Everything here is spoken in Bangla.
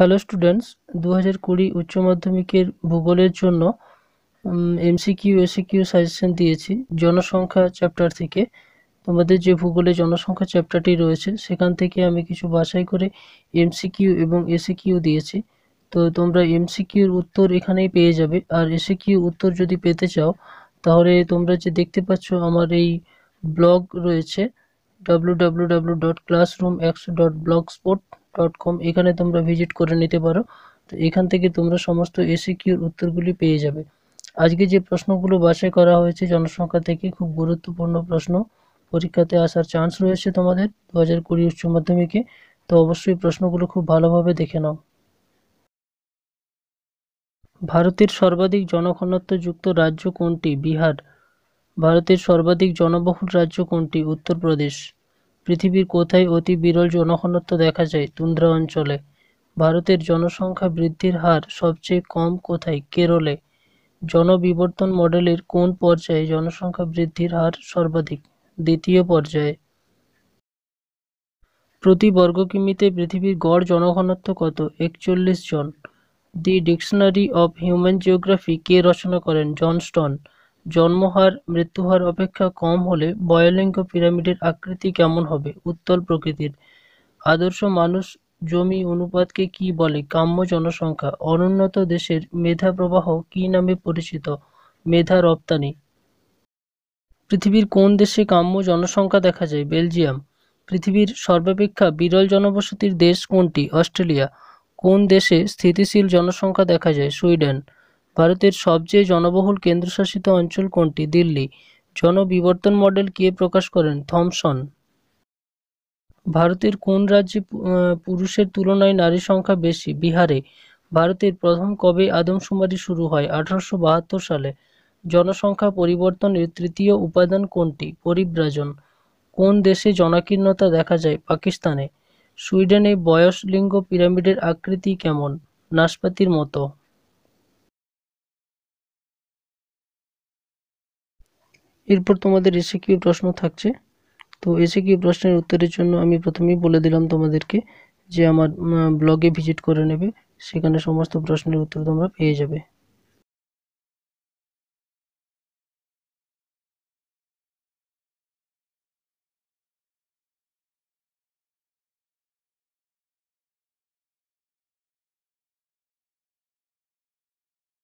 হ্যালো স্টুডেন্টস দু হাজার কুড়ি উচ্চ মাধ্যমিকের ভূগোলের জন্য এমসিকিউ এসিকিউ সাজেশন দিয়েছি জনসংখ্যা চ্যাপ্টার থেকে তোমাদের যে ভূগোলে জনসংখ্যা চ্যাপ্টারটি রয়েছে সেখান থেকে আমি কিছু বাছাই করে এমসিকিউ এবং এসিকিউ দিয়েছি তো তোমরা এমসিকিউর উত্তর এখানেই পেয়ে যাবে আর এসিকিউ উত্তর যদি পেতে চাও তাহলে তোমরা যে দেখতে পাচ্ছ আমার এই ব্লগ রয়েছে W W W dot classroom একশো dot blogspot dot com এখানে তোমরা ভিজিট করে নিতে পারো তো এখান থেকে তোমরা সমস্ত e এসিকিউর উত্তরগুলি পেয়ে যাবে আজকে যে প্রশ্নগুলো বাছাই করা হয়েছে জনসংখ্যা থেকে খুব গুরুত্বপূর্ণ প্রশ্ন পরীক্ষাতে আসার চান্স রয়েছে তোমাদের দু হাজার কুড়ি উচ্চ মাধ্যমিকে তো অবশ্যই প্রশ্নগুলো খুব ভালোভাবে দেখে নাও ভারতের সর্বাধিক জনঘনত্বযুক্ত রাজ্য কোনটি বিহার ভারতের সর্বাধিক জনবহুল রাজ্য কোনটি উত্তরপ্রদেশ পৃথিবীর কোথায় অতি বিরল জনঘনত্ব দেখা যায় তুন্দ্রা অঞ্চলে ভারতের জনসংখ্যা বৃদ্ধির হার সবচেয়ে কম কোথায় কেরলে জনবিবর্তন মডেলের কোন পর্যায়ে জনসংখ্যা বৃদ্ধির হার সর্বাধিক দ্বিতীয় পর্যায়ে প্রতি বর্গ কিমিতে পৃথিবীর গড় জনঘনত্ব কত একচল্লিশ জন the dictionary of human geography কে রচনা করেন জনস্টন জন্মহার মৃত্যুহার অপেক্ষা কম হলে বয়লিঙ্গ পিরামিডের আকৃতি কেমন হবে উত্তল প্রকৃতির আদর্শ মানুষ জমি অনুপাতকে কি বলে কাম্য জনসংখ্যা অনুন্নত দেশের মেধা প্রবাহ কি নামে পরিচিত মেধা রপ্তানি পৃথিবীর কোন দেশে কাম্য জনসংখ্যা দেখা যায় বেলজিয়াম পৃথিবীর সর্বাপেক্ষা বিরল জনবসতির দেশ কোনটি অস্ট্রেলিয়া কোন দেশে স্থিতিশীল জনসংখ্যা দেখা যায় সুইডেন ভারতের সবচেয়ে জনবহুল কেন্দ্রশাসিত অঞ্চল কোনটি দিল্লি জনবিবর্তন মডেল কে প্রকাশ করেন থমসন ভারতের কোন রাজ্যে পুরুষের তুলনায় নারী সংখ্যা বেশি বিহারে ভারতের প্রথম কবে আদমশুমারি শুরু হয় আঠারোশো সালে জনসংখ্যা পরিবর্তনের তৃতীয় উপাদান কোনটি পরিব্রাজন কোন দেশে জনাকীর্ণতা দেখা যায় পাকিস্তানে সুইডেনে বয়স লিঙ্গ পিরামিডের আকৃতি কেমন নাশপাতির মতো এরপর তোমাদের এসে কিউ প্রশ্ন থাকছে তো এসে কিউ প্রশ্নের উত্তরের জন্য আমি প্রথমেই বলে দিলাম তোমাদেরকে যে আমার ব্লগে ভিজিট করে নেবে সেখানে সমস্ত প্রশ্নের উত্তর তোমরা পেয়ে যাবে